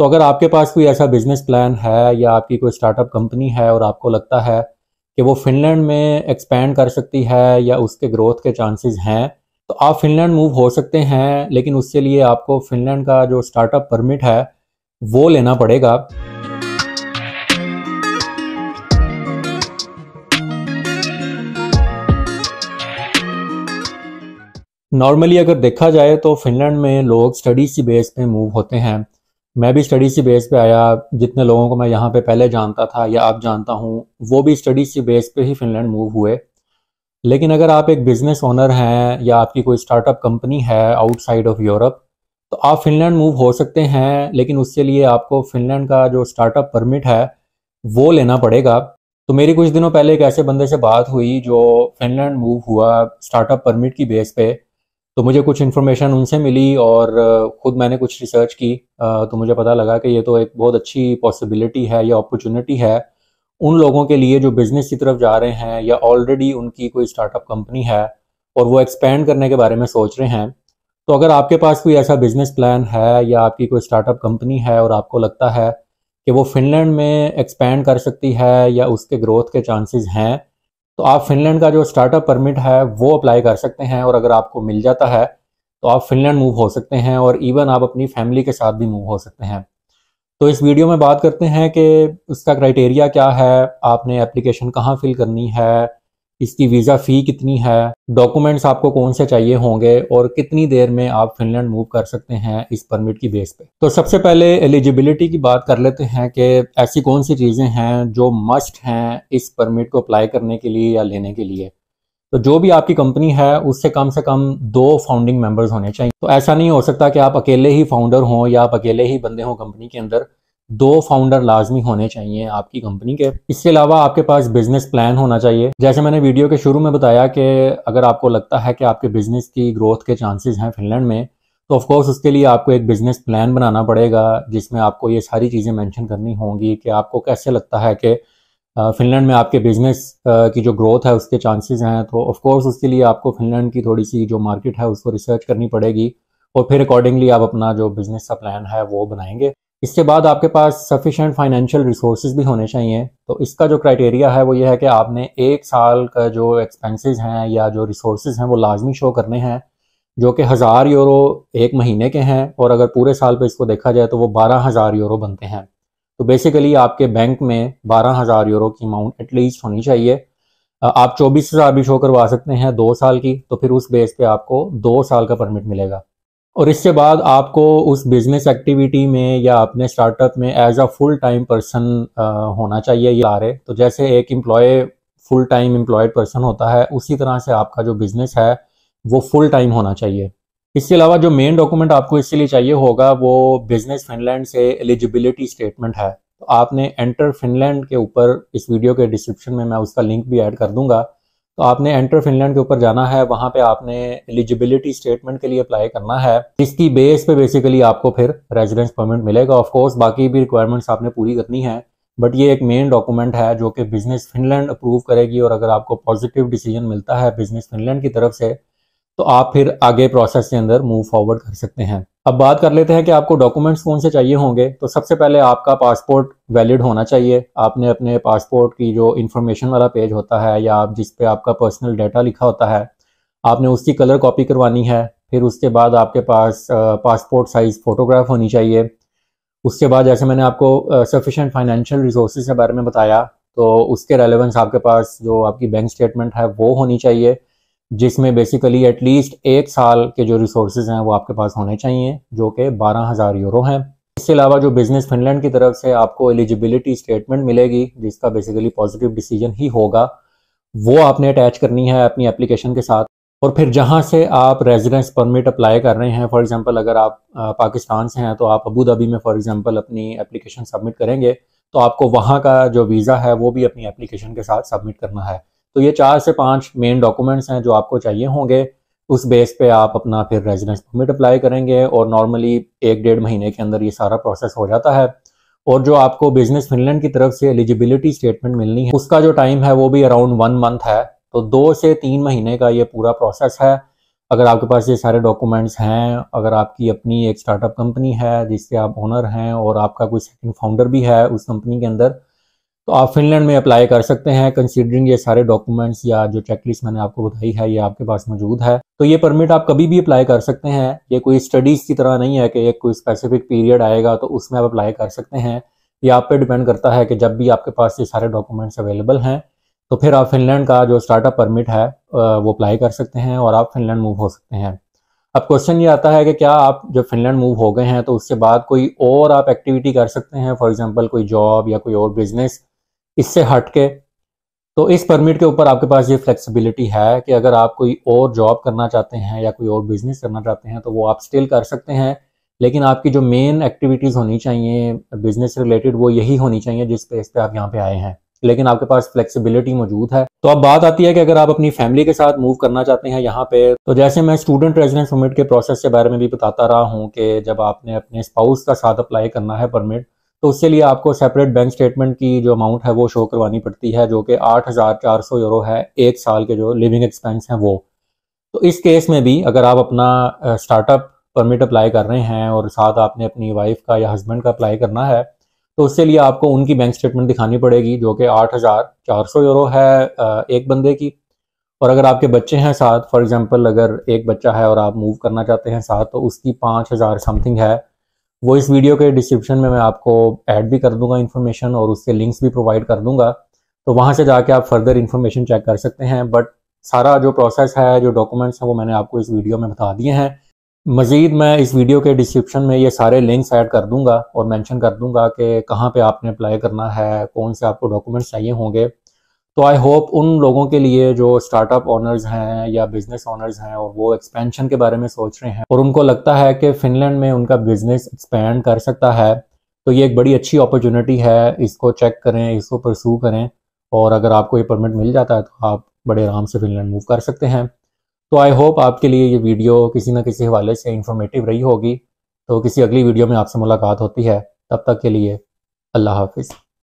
तो अगर आपके पास कोई ऐसा बिजनेस प्लान है या आपकी कोई स्टार्टअप कंपनी है और आपको लगता है कि वो फिनलैंड में एक्सपेंड कर सकती है या उसके ग्रोथ के चांसेस हैं तो आप फिनलैंड मूव हो सकते हैं लेकिन उसके लिए आपको फिनलैंड का जो स्टार्टअप परमिट है वो लेना पड़ेगा नॉर्मली अगर देखा जाए तो फिनलैंड में लोग स्टडीज की बेस पे मूव होते हैं मैं भी स्टडीज़ की बेस पे आया जितने लोगों को मैं यहाँ पे पहले जानता था या आप जानता हूँ वो भी स्टडीज़ की बेस पे ही फिनलैंड मूव हुए लेकिन अगर आप एक बिज़नेस ओनर हैं या आपकी कोई स्टार्टअप कंपनी है आउटसाइड ऑफ यूरोप तो आप फिनलैंड मूव हो सकते हैं लेकिन उसके लिए आपको फिनलैंड का जो स्टार्टअप परमिट है वो लेना पड़ेगा तो मेरी कुछ दिनों पहले एक ऐसे बंदे से बात हुई जो फिनलैंड मूव हुआ स्टार्टअप परमिट की बेस पे तो मुझे कुछ इन्फॉर्मेशन उनसे मिली और ख़ुद मैंने कुछ रिसर्च की तो मुझे पता लगा कि ये तो एक बहुत अच्छी पॉसिबिलिटी है या अपॉर्चुनिटी है उन लोगों के लिए जो बिज़नेस की तरफ जा रहे हैं या ऑलरेडी उनकी कोई स्टार्टअप कंपनी है और वो एक्सपेंड करने के बारे में सोच रहे हैं तो अगर आपके पास कोई ऐसा बिज़नेस प्लान है या आपकी कोई स्टार्टअप कंपनी है और आपको लगता है कि वो फिनलैंड में एक्सपेंड कर सकती है या उसके ग्रोथ के चांसेस हैं तो आप फिनलैंड का जो स्टार्टअप परमिट है वो अप्लाई कर सकते हैं और अगर आपको मिल जाता है तो आप फिनलैंड मूव हो सकते हैं और इवन आप अपनी फैमिली के साथ भी मूव हो सकते हैं तो इस वीडियो में बात करते हैं कि उसका क्राइटेरिया क्या है आपने एप्लीकेशन कहाँ फिल करनी है इसकी वीज़ा फ़ी कितनी है डॉक्यूमेंट्स आपको कौन से चाहिए होंगे और कितनी देर में आप फिनलैंड मूव कर सकते हैं इस परमिट की बेस पे तो सबसे पहले एलिजिबिलिटी की बात कर लेते हैं कि ऐसी कौन सी चीज़ें हैं जो मस्ट हैं इस परमिट को अप्लाई करने के लिए या लेने के लिए तो जो भी आपकी कंपनी है उससे कम से कम दो फाउंडिंग मेंबर्स होने चाहिए तो ऐसा नहीं हो सकता कि आप अकेले ही फाउंडर हों या आप अकेले ही बंदे हों कंपनी के अंदर दो फाउंडर लाजमी होने चाहिए आपकी कंपनी के इसके अलावा आपके पास बिजनेस प्लान होना चाहिए जैसे मैंने वीडियो के शुरू में बताया कि अगर आपको लगता है कि आपके बिजनेस की ग्रोथ के चांसेस हैं फिनलैंड में तो ऑफकोर्स उसके लिए आपको एक बिजनेस प्लान बनाना पड़ेगा जिसमें आपको ये सारी चीज़ें मैंशन करनी होंगी कि आपको कैसे लगता है कि फिनलैंड में आपके बिजनेस की जो ग्रोथ है उसके चांसेस हैं तो ऑफकोर्स उसके लिए आपको फिनलैंड की थोड़ी सी जो मार्केट है उसको रिसर्च करनी पड़ेगी और फिर अकॉर्डिंगली आप अपना जो बिजनेस का प्लान है वो बनाएंगे इसके बाद आपके पास सफिशेंट फाइनेंशियल रिसोर्सेज भी होने चाहिए तो इसका जो क्राइटेरिया है वो ये है कि आपने एक साल का जो एक्सपेंसेस हैं या जो रिसोर्सेज हैं वो लाजमी शो करने हैं जो कि हज़ार यूरो एक महीने के हैं और अगर पूरे साल पे इसको देखा जाए तो वो बारह हज़ार यूरो बनते हैं तो बेसिकली आपके बैंक में बारह हज़ार यूरो की अमाउंट एटलीस्ट होनी चाहिए आप चौबीस हज़ार भी शो करवा सकते हैं दो साल की तो फिर उस बेस पे आपको दो साल का परमिट मिलेगा और इसके बाद आपको उस बिजनेस एक्टिविटी में या अपने स्टार्टअप में as a full time person होना चाहिए ये रहे तो जैसे एक employ full time employed person होता है उसी तरह से आपका जो बिजनेस है वो फुल टाइम होना चाहिए इसके अलावा जो मेन डॉक्यूमेंट आपको इसके लिए चाहिए होगा वो बिजनेस फिनलैंड से एलिजिबिलिटी स्टेटमेंट है तो आपने एंटर फिनलैंड के ऊपर इस वीडियो के डिस्क्रिप्शन में मैं उसका लिंक भी ऐड कर दूंगा तो आपने एंटर फिनलैंड के ऊपर जाना है वहां पे आपने एलिजिबिलिटी स्टेटमेंट के लिए अप्लाई करना है जिसकी बेस पे बेसिकली आपको फिर रेजिडेंस परमिट मिलेगा ऑफ कोर्स बाकी भी रिक्वायरमेंट्स आपने पूरी करनी है बट ये एक मेन डॉक्यूमेंट है जो कि बिजनेस फिनलैंड अप्रूव करेगी और अगर आपको पॉजिटिव डिसीजन मिलता है बिजनेस फिनलैंड की तरफ से तो आप फिर आगे प्रोसेस के अंदर मूव फॉरवर्ड कर सकते हैं अब बात कर लेते हैं कि आपको डॉक्यूमेंट्स कौन से चाहिए होंगे तो सबसे पहले आपका पासपोर्ट वैलिड होना चाहिए आपने अपने पासपोर्ट की जो इन्फॉर्मेशन वाला पेज होता है या आप जिस पे आपका पर्सनल डाटा लिखा होता है आपने उसकी कलर कॉपी करवानी है फिर उसके बाद आपके पास पासपोर्ट साइज़ फ़ोटोग्राफ होनी चाहिए उसके बाद जैसे मैंने आपको सफिशेंट फाइनेंशियल रिसोर्स के बारे में बताया तो उसके रेलेवेंस आपके पास जो आपकी बैंक स्टेटमेंट है वो होनी चाहिए जिसमें बेसिकली एटलीस्ट एक साल के जो रिसोर्सेज हैं वो आपके पास होने चाहिए जो कि बारह हज़ार यूरो हैं इसके अलावा जो बिज़नेस फिनलैंड की तरफ से आपको एलिजिबिलिटी स्टेटमेंट मिलेगी जिसका बेसिकली पॉजिटिव डिसीजन ही होगा वो आपने अटैच करनी है अपनी एप्लीकेशन के साथ और फिर जहां से आप रेजिडेंस परमिट अप्लाई कर रहे हैं फॉर एग्जांपल अगर आप पाकिस्तान से हैं तो आप अबू धाबी में फॉर एग्जांपल अपनी एप्लीकेशन सबमिट करेंगे तो आपको वहां का जो वीज़ा है वो भी अपनी एप्लीकेशन के साथ सबमिट करना है तो ये चार से पांच मेन डॉक्यूमेंट्स हैं जो आपको चाहिए होंगे उस बेस पे आप अपना फिर रेजिडेंस परमिट अप्लाई करेंगे और नॉर्मली एक डेढ़ महीने के अंदर ये सारा प्रोसेस हो जाता है और जो आपको बिजनेस फिनलैंड की तरफ से एलिजिबिलिटी स्टेटमेंट मिलनी है उसका जो टाइम है वो भी अराउंड वन मंथ है तो दो से तीन महीने का ये पूरा प्रोसेस है अगर आपके पास ये सारे डॉक्यूमेंट्स हैं अगर आपकी अपनी एक स्टार्टअप कंपनी है जिससे आप ओनर हैं और आपका कोई सेकंड फाउंडर भी है उस कंपनी के अंदर तो आप फिनलैंड में अप्लाई कर सकते हैं कंसिडरिंग ये सारे डॉक्यूमेंट्स या जो चेकलिस्ट मैंने आपको बताई है ये आपके पास मौजूद है तो ये परमिट आप कभी भी अप्लाई कर सकते हैं ये कोई स्टडीज़ की तरह नहीं है कि एक कोई स्पेसिफिक पीरियड आएगा तो उसमें आप अप्लाई कर सकते हैं ये आप पे डिपेंड करता है कि जब भी आपके पास ये सारे डॉक्यूमेंट्स अवेलेबल हैं तो फिर आप फिनलैंड का जो स्टार्टअप परमिट है वो अप्लाई कर सकते हैं और आप फिनलैंड मूव हो सकते हैं अब क्वेश्चन ये आता है कि क्या आप जब फिनलैंड मूव हो गए हैं तो उसके बाद कोई और आप एक्टिविटी कर सकते हैं फॉर एग्जांपल कोई जॉब या कोई और बिजनेस इससे हट के तो इस परमिट के ऊपर आपके पास ये फ्लेक्सिबिलिटी है कि अगर आप कोई और जॉब करना चाहते हैं या कोई और बिजनेस करना चाहते हैं तो वो आप स्टिल कर सकते हैं लेकिन आपकी जो मेन एक्टिविटीज़ होनी चाहिए बिजनेस रिलेटेड वो यही होनी चाहिए जिस इस पे आप यहाँ पे आए हैं लेकिन आपके पास फ्लेक्सिबिलिटी मौजूद है तो अब बात आती है कि अगर आप अपनी फैमिली के साथ मूव करना चाहते हैं यहाँ पे तो जैसे मैं स्टूडेंट रेजिडेंस परमिट के प्रोसेस के बारे में भी बताता रहा हूँ कि जब आपने अपने स्पाउस का साथ अप्लाई करना है परमिट तो उसके लिए आपको सेपरेट बैंक स्टेटमेंट की जो अमाउंट है वो शो करवानी पड़ती है जो कि आठ हज़ार चार सौ यूरो है एक साल के जो लिविंग एक्सपेंस हैं वो तो इस केस में भी अगर आप अपना स्टार्टअप परमिट अप्लाई कर रहे हैं और साथ आपने अपनी वाइफ का या हस्बैंड का अप्लाई करना है तो उसके लिए आपको उनकी बैंक स्टेटमेंट दिखानी पड़ेगी जो कि आठ हज़ार चार सौ यूरो है एक बंदे की और अगर आपके बच्चे हैं साथ फॉर एग्जाम्पल अगर एक बच्चा है और आप मूव करना चाहते हैं साथ तो उसकी पाँच हज़ार समथिंग है वो इस वीडियो के डिस्क्रिप्शन में मैं आपको ऐड भी कर दूंगा इन्फॉर्मेशन और उससे लिंक्स भी प्रोवाइड कर दूंगा तो वहाँ से जाके आप फर्दर इन्फॉर्मेशन चेक कर सकते हैं बट सारा जो प्रोसेस है जो डॉक्यूमेंट्स हैं वो मैंने आपको इस वीडियो में बता दिए हैं मज़ीद मैं इस वीडियो के डिस्क्रिप्शन में ये सारे लिंक्स ऐड कर दूंगा और मैंशन कर दूंगा कि कहाँ पर आपने अप्लाई करना है कौन से आपको डॉक्यूमेंट्स चाहिए होंगे तो आई होप उन लोगों के लिए जो स्टार्टअप ओनर्स हैं या बिजनेस ओनर्स हैं और वो एक्सपेंशन के बारे में सोच रहे हैं और उनको लगता है कि फिनलैंड में उनका बिजनेस एक्सपेंड कर सकता है तो ये एक बड़ी अच्छी अपॉर्चुनिटी है इसको चेक करें इसको परसू करें और अगर आपको ये परमिट मिल जाता है तो आप बड़े आराम से फिनलैंड मूव कर सकते हैं तो आई होप आपके लिए ये वीडियो किसी ना किसी हवाले से इंफॉर्मेटिव रही होगी तो किसी अगली वीडियो में आपसे मुलाकात होती है तब तक के लिए अल्लाह हाफिज़